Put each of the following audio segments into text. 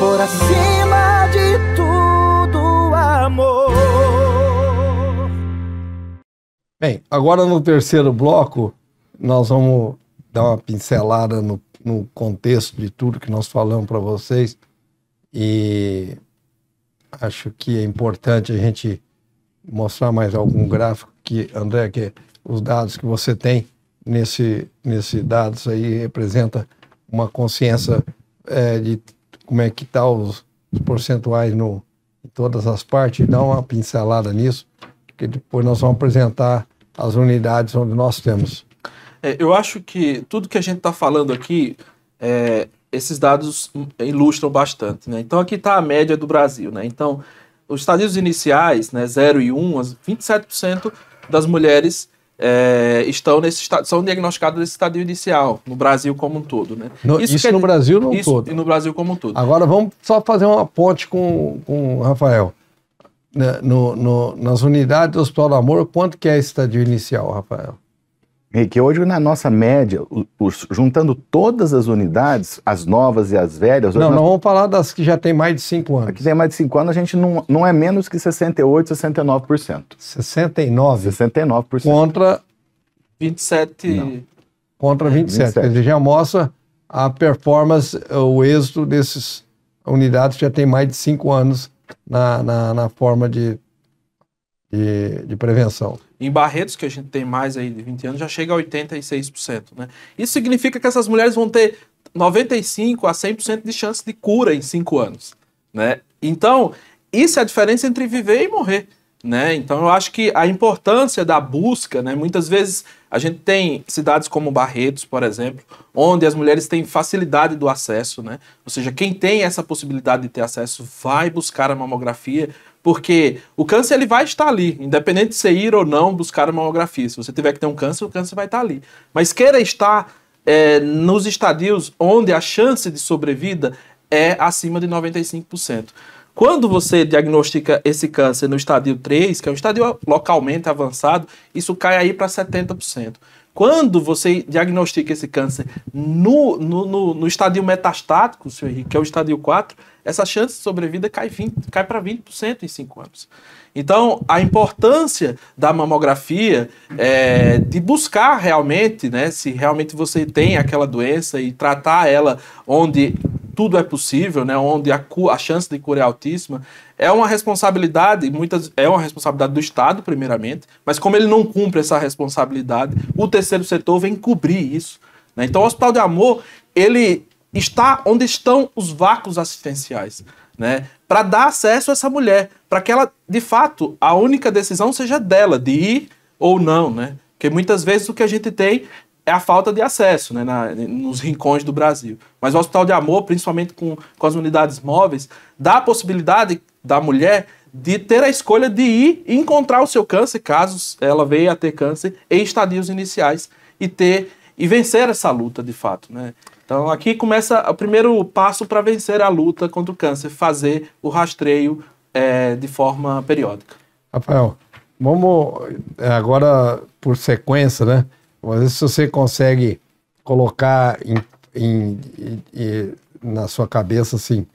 por acima de tudo, amor. Bem, agora no terceiro bloco, nós vamos dar uma pincelada no, no contexto de tudo que nós falamos para vocês e acho que é importante a gente mostrar mais algum gráfico que, André, que os dados que você tem nesse, nesse dados aí representa uma consciência é, de como é que tá os, os percentuais no, em todas as partes, dá uma pincelada nisso, que depois nós vamos apresentar as unidades onde nós temos. É, eu acho que tudo que a gente está falando aqui, é, esses dados ilustram bastante. Né? Então, aqui está a média do Brasil. Né? Então, os estadios iniciais, né, 0 e 1, 27% das mulheres é, estão nesse estado, são diagnosticados nesse estado inicial, no Brasil como um todo, né? No, isso, isso quer, no Brasil não isso, todo. E no Brasil como um todo. Agora vamos só fazer uma ponte com, com o Rafael. Né, no, no, nas unidades do Hospital do Amor, quanto que é esse estadio inicial, Rafael? E que hoje, na nossa média, os, juntando todas as unidades, as novas e as velhas. Não, nós... não vamos falar das que já tem mais de 5 anos. Que tem mais de 5 anos, a gente não, não é menos que 68%, 69%. 69%? 69%. Contra 27. Não. Contra 27. É, 27. Quer dizer, já mostra a performance, o êxito desses unidades que já tem mais de 5 anos na, na, na forma de, de, de prevenção. Em Barretos, que a gente tem mais aí de 20 anos, já chega a 86%. Né? Isso significa que essas mulheres vão ter 95% a 100% de chance de cura em 5 anos. Né? Então, isso é a diferença entre viver e morrer. Né? Então, eu acho que a importância da busca, né? muitas vezes a gente tem cidades como Barretos, por exemplo, onde as mulheres têm facilidade do acesso. Né? Ou seja, quem tem essa possibilidade de ter acesso vai buscar a mamografia porque o câncer ele vai estar ali, independente de você ir ou não buscar a mamografia. Se você tiver que ter um câncer, o câncer vai estar ali. Mas queira estar é, nos estadios onde a chance de sobrevida é acima de 95%. Quando você diagnostica esse câncer no estadio 3, que é um estadio localmente avançado, isso cai aí para 70%. Quando você diagnostica esse câncer no, no, no, no estadio metastático, senhor Henrique, que é o estadio 4, essa chance de sobrevida cai, cai para 20% em 5 anos. Então, a importância da mamografia é de buscar realmente, né, se realmente você tem aquela doença e tratar ela onde tudo é possível, né, onde a, a chance de cura é altíssima, é uma responsabilidade, muitas é uma responsabilidade do Estado, primeiramente, mas como ele não cumpre essa responsabilidade, o terceiro setor vem cobrir isso. Né? Então, o Hospital de Amor, ele está onde estão os vácuos assistenciais, né? Para dar acesso a essa mulher, para que ela, de fato, a única decisão seja dela de ir ou não, né? Porque muitas vezes o que a gente tem é a falta de acesso né, na, nos rincões do Brasil. Mas o Hospital de Amor, principalmente com, com as unidades móveis, dá a possibilidade da mulher de ter a escolha de ir encontrar o seu câncer, caso ela venha a ter câncer, em estadios iniciais e ter e vencer essa luta de fato. Né? Então aqui começa o primeiro passo para vencer a luta contra o câncer, fazer o rastreio é, de forma periódica. Rafael, vamos é, agora por sequência, né? Mas se você consegue colocar em, em, em, na sua cabeça, assim,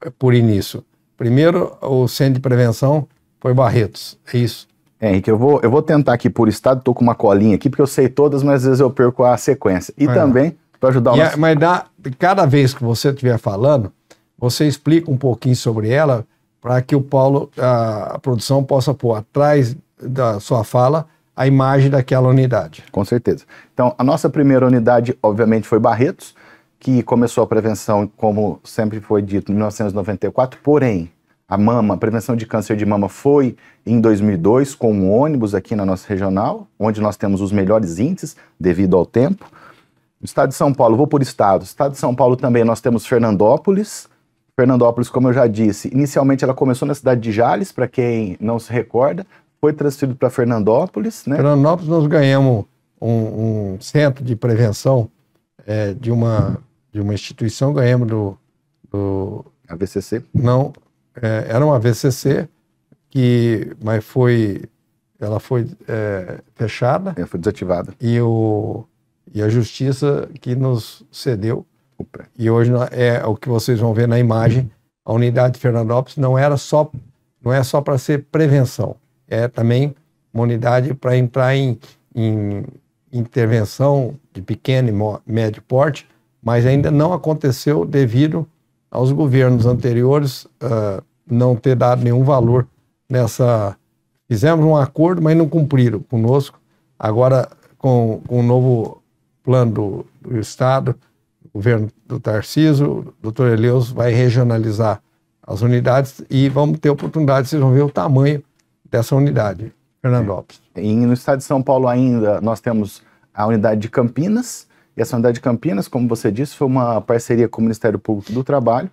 é por início. Primeiro, o centro de prevenção foi Barretos, é isso. É, Henrique, eu vou, eu vou tentar aqui por estado, Estou com uma colinha aqui, porque eu sei todas, mas às vezes eu perco a sequência. E é. também, para ajudar o é, nosso... É, mas dá, cada vez que você estiver falando, você explica um pouquinho sobre ela, para que o Paulo, a, a, produção, possa pôr atrás da sua fala a imagem daquela unidade. Com certeza. Então, a nossa primeira unidade, obviamente, foi Barretos, que começou a prevenção, como sempre foi dito, em 1994, porém, a mama, a prevenção de câncer de mama foi em 2002 com um ônibus aqui na nossa regional, onde nós temos os melhores índices devido ao tempo. No estado de São Paulo, vou por estado. No estado de São Paulo também nós temos Fernandópolis. Fernandópolis, como eu já disse, inicialmente ela começou na cidade de Jales, para quem não se recorda, foi transferido para Fernandópolis. Né? Fernandópolis nós ganhamos um, um centro de prevenção é, de, uma, de uma instituição, ganhamos do... do AVCC? Não, é, era uma AVCC, que, mas foi... Ela foi é, fechada. Ela é, foi desativada. E, o, e a justiça que nos cedeu. Opa. E hoje é, é o que vocês vão ver na imagem. A unidade de Fernandópolis não era só não é só para ser prevenção é também uma unidade para entrar em, em intervenção de pequeno e médio porte, mas ainda não aconteceu devido aos governos anteriores uh, não ter dado nenhum valor nessa. Fizemos um acordo, mas não cumpriram conosco. Agora, com, com o novo plano do, do Estado, o governo do Tarciso, o doutor Eleus vai regionalizar as unidades e vamos ter oportunidade de ver o tamanho dessa unidade, Fernando Alves. É. E no estado de São Paulo ainda nós temos a unidade de Campinas, e essa unidade de Campinas, como você disse, foi uma parceria com o Ministério Público do Trabalho.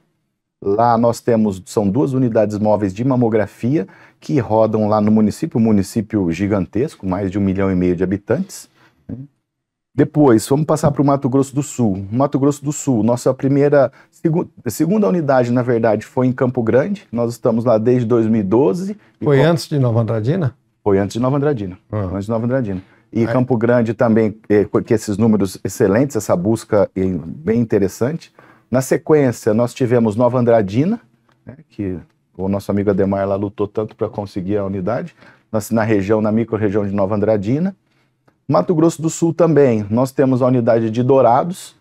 Lá nós temos, são duas unidades móveis de mamografia que rodam lá no município, um município gigantesco, mais de um milhão e meio de habitantes. Depois, vamos passar para o Mato Grosso do Sul. Mato Grosso do Sul, nossa primeira, segu, segunda unidade, na verdade, foi em Campo Grande. Nós estamos lá desde 2012. Foi antes de Nova Andradina? Foi antes de Nova Andradina. Ah. Antes de Nova Andradina. E é. Campo Grande também, eh, esses números excelentes, essa busca eh, bem interessante. Na sequência, nós tivemos Nova Andradina, né, que o nosso amigo Ademar lá lutou tanto para conseguir a unidade, nós, na região, na micro-região de Nova Andradina. Mato Grosso do Sul também, nós temos a unidade de Dourados.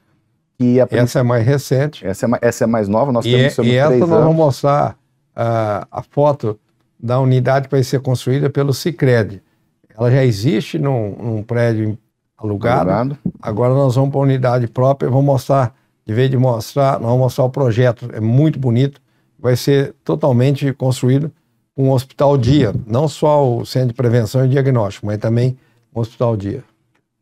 Que é Essa é mais recente. Essa é, mais, essa é mais nova, nós e temos é, E essa nós vamos mostrar a, ah, a foto da unidade que vai ser construída pelo Cicred. Ela já existe num, num prédio alugado. alugado. Agora nós vamos para a unidade própria, vamos mostrar, de vez de mostrar, nós vamos mostrar o projeto, é muito bonito, vai ser totalmente construído um hospital dia, não só o centro de prevenção e diagnóstico, mas também o Hospital Dia?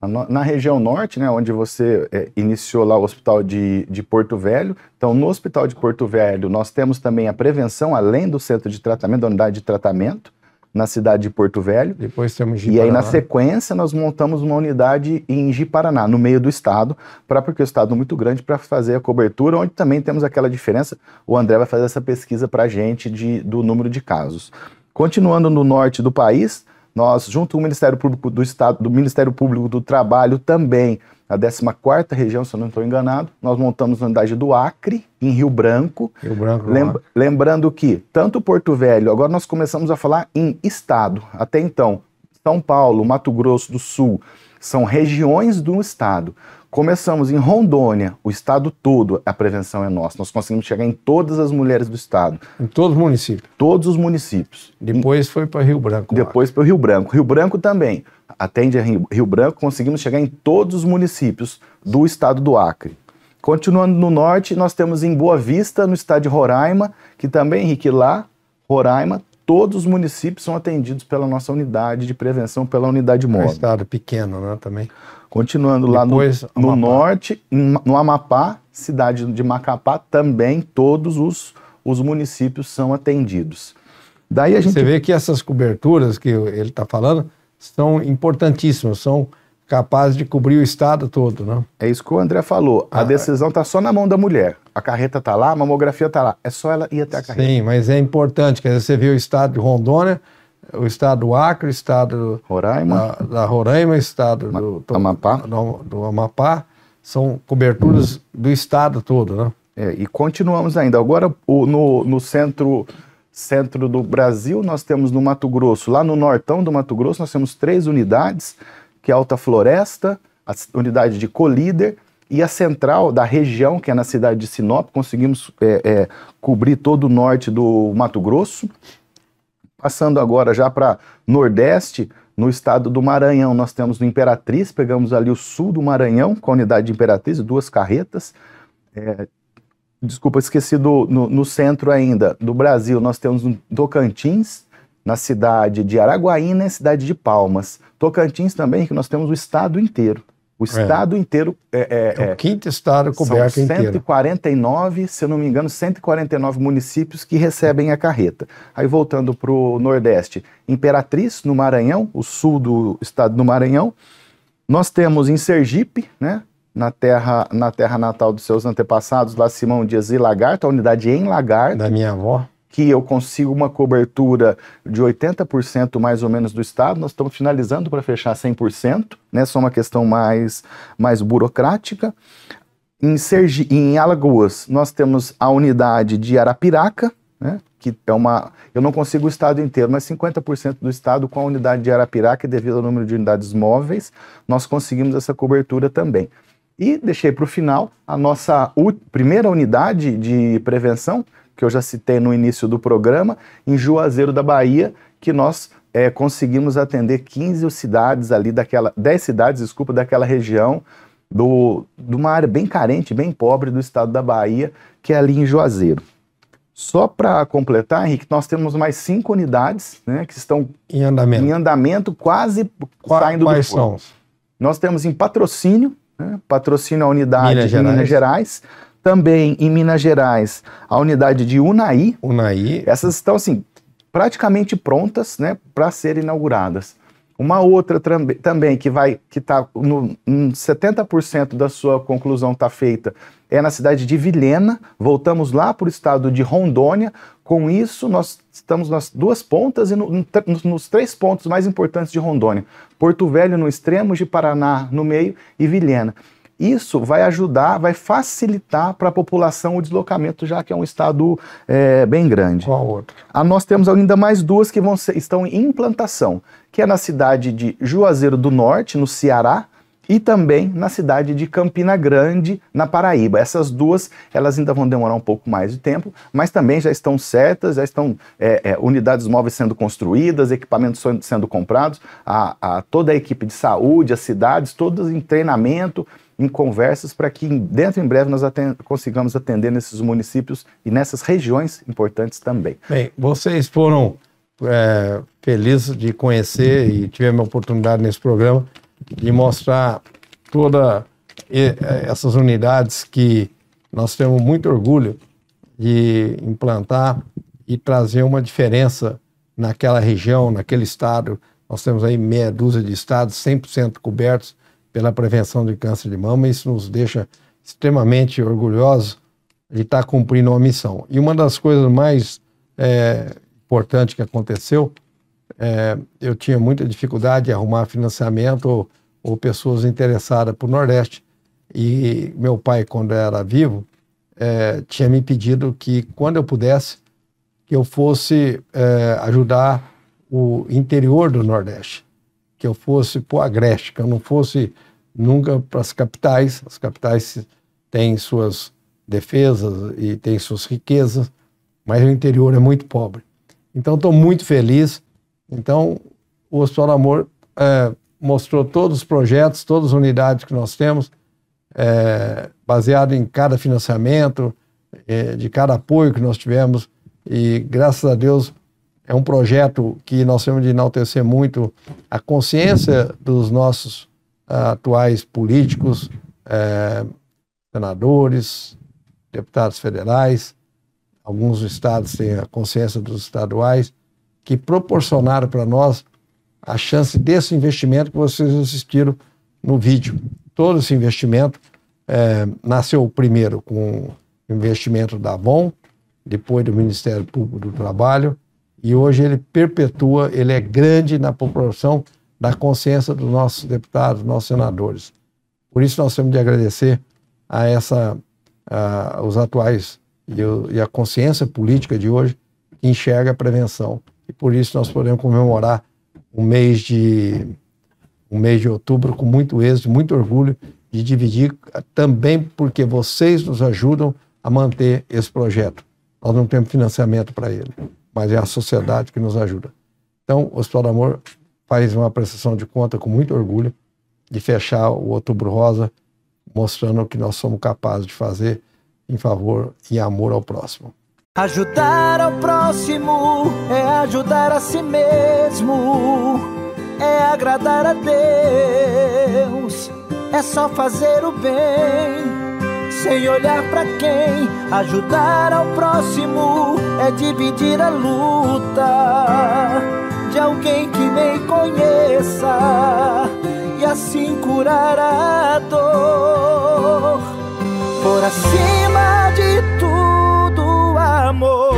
Na, na região norte, né, onde você é, iniciou lá o Hospital de, de Porto Velho, então no Hospital de Porto Velho nós temos também a prevenção, além do centro de tratamento, da unidade de tratamento, na cidade de Porto Velho. Depois temos Giparaná. E aí, na sequência, nós montamos uma unidade em Giparaná, no meio do estado, para porque o é estado é muito grande para fazer a cobertura, onde também temos aquela diferença. O André vai fazer essa pesquisa para a gente de, do número de casos. Continuando no norte do país, nós, junto com o Ministério Público do Estado, do Ministério Público do Trabalho também, a 14 região, se eu não estou enganado, nós montamos a unidade do Acre, em Rio Branco. Rio Branco. Lembra lembrando que tanto Porto Velho, agora nós começamos a falar em Estado. Até então, São Paulo, Mato Grosso do Sul, são regiões do Estado. Começamos em Rondônia, o estado todo, a prevenção é nossa. Nós conseguimos chegar em todas as mulheres do estado. Em todos os municípios? Todos os municípios. Depois foi para Rio Branco. Depois para o Rio Branco. Rio Branco também. Atende a Rio, Rio Branco, conseguimos chegar em todos os municípios do estado do Acre. Continuando no norte, nós temos em Boa Vista, no estado de Roraima, que também, Henrique, lá, Roraima, todos os municípios são atendidos pela nossa unidade de prevenção, pela unidade móvel. É um estado pequeno, né, também. Continuando lá Depois, no, no norte, no Amapá, cidade de Macapá, também todos os, os municípios são atendidos. Daí a gente... Você vê que essas coberturas que ele está falando são importantíssimas, são capazes de cobrir o estado todo, né? É isso que o André falou. A ah, é. decisão está só na mão da mulher. A carreta está lá, a mamografia está lá. É só ela ir até a carreta. Sim, mas é importante. Quer dizer, você vê o estado de Rondônia, o estado do Acre, o estado Roraima. Da, da Roraima, o estado Ma do, do, Amapá. Do, do, Amapá, são coberturas hum. do estado todo, né? É, e continuamos ainda. Agora, o, no, no centro centro do Brasil, nós temos no Mato Grosso, lá no nortão do Mato Grosso, nós temos três unidades, que é a Alta Floresta, a unidade de Colíder e a central da região, que é na cidade de Sinop, conseguimos é, é, cobrir todo o norte do Mato Grosso. Passando agora já para Nordeste, no estado do Maranhão, nós temos no Imperatriz, pegamos ali o sul do Maranhão, com a unidade de Imperatriz, duas carretas. É, desculpa, esqueci do, no, no, centro ainda do Brasil, nós temos um Tocantins, na cidade de Araguaína e cidade de Palmas. Tocantins também, que nós temos o estado inteiro. O é. estado é. inteiro. É, é, é, o é, quinto estado coberto são 149, inteiro. se eu não me engano, 149 municípios que recebem a carreta. Aí voltando para o Nordeste, Imperatriz, no Maranhão, o sul do estado do Maranhão. Nós temos em Sergipe, né? Na terra, na terra natal dos seus antepassados, lá Simão Dias e Lagarto, a unidade em Lagarto. Da minha avó que eu consigo uma cobertura de 80% mais ou menos do estado, nós estamos finalizando para fechar 100%, né? Só uma questão mais, mais burocrática. Em, Sergi, em Alagoas, nós temos a unidade de Arapiraca, né? que é uma. Eu não consigo o estado inteiro, mas 50% do estado com a unidade de Arapiraca, devido ao número de unidades móveis, nós conseguimos essa cobertura também. E deixei para o final a nossa primeira unidade de prevenção, que eu já citei no início do programa, em Juazeiro da Bahia, que nós é, conseguimos atender 15 cidades ali daquela, 10 cidades, desculpa, daquela região do, de uma área bem carente, bem pobre do estado da Bahia, que é ali em Juazeiro. Só para completar, Henrique, nós temos mais cinco unidades né, que estão em andamento, em andamento quase Qua, saindo quais do Quais são? Nós temos em patrocínio, né, patrocínio a unidade Minas Gerais. Minas Gerais também em Minas Gerais, a unidade de Unai. Unai. Essas estão assim, praticamente prontas né, para serem inauguradas. Uma outra também que vai que está no um 70% da sua conclusão está feita é na cidade de Vilhena. Voltamos lá para o estado de Rondônia. Com isso nós estamos nas duas pontas e no, nos três pontos mais importantes de Rondônia: Porto Velho no extremo, de Paraná no meio e Vilhena. Isso vai ajudar, vai facilitar para a população o deslocamento, já que é um estado é, bem grande. Qual outro? Ah, nós temos ainda mais duas que vão ser, estão em implantação, que é na cidade de Juazeiro do Norte, no Ceará, e também na cidade de Campina Grande, na Paraíba. Essas duas, elas ainda vão demorar um pouco mais de tempo, mas também já estão certas, já estão é, é, unidades móveis sendo construídas, equipamentos sendo comprados, a, a, toda a equipe de saúde, as cidades, todas em treinamento em conversas para que dentro em breve nós atend consigamos atender nesses municípios e nessas regiões importantes também. Bem, vocês foram é, felizes de conhecer e tivemos a oportunidade nesse programa de mostrar todas é, essas unidades que nós temos muito orgulho de implantar e trazer uma diferença naquela região, naquele estado. Nós temos aí meia dúzia de estados 100% cobertos pela prevenção de câncer de mama. Isso nos deixa extremamente orgulhosos de estar tá cumprindo uma missão. E uma das coisas mais é, importantes que aconteceu, é, eu tinha muita dificuldade em arrumar financiamento ou, ou pessoas interessadas para o Nordeste. E meu pai, quando era vivo, é, tinha me pedido que, quando eu pudesse, que eu fosse é, ajudar o interior do Nordeste que eu fosse para o Agreste, que eu não fosse nunca para as capitais. As capitais têm suas defesas e têm suas riquezas, mas o interior é muito pobre. Então, estou muito feliz. Então, o Hospital do Amor é, mostrou todos os projetos, todas as unidades que nós temos, é, baseado em cada financiamento, é, de cada apoio que nós tivemos. E, graças a Deus, é um projeto que nós temos de enaltecer muito a consciência dos nossos ah, atuais políticos, eh, senadores, deputados federais, alguns estados têm a consciência dos estaduais, que proporcionaram para nós a chance desse investimento que vocês assistiram no vídeo. Todo esse investimento eh, nasceu primeiro com investimento da Avon, depois do Ministério Público do Trabalho, e hoje ele perpetua, ele é grande na população, da consciência dos nossos deputados, nossos senadores. Por isso nós temos de agradecer a essa a, os atuais e, o, e a consciência política de hoje que enxerga a prevenção. E por isso nós podemos comemorar um mês de um mês de outubro com muito êxito, muito orgulho de dividir também porque vocês nos ajudam a manter esse projeto. Nós não temos financiamento para ele mas é a sociedade que nos ajuda. Então, o Hospital do Amor faz uma prestação de conta com muito orgulho de fechar o Outubro Rosa, mostrando o que nós somos capazes de fazer em favor e amor ao próximo. Ajudar ao próximo é ajudar a si mesmo, é agradar a Deus, é só fazer o bem sem olhar para quem. Ajudar ao próximo é dividir a luta de alguém que nem conheça e assim curar a dor. Por acima de tudo, amor.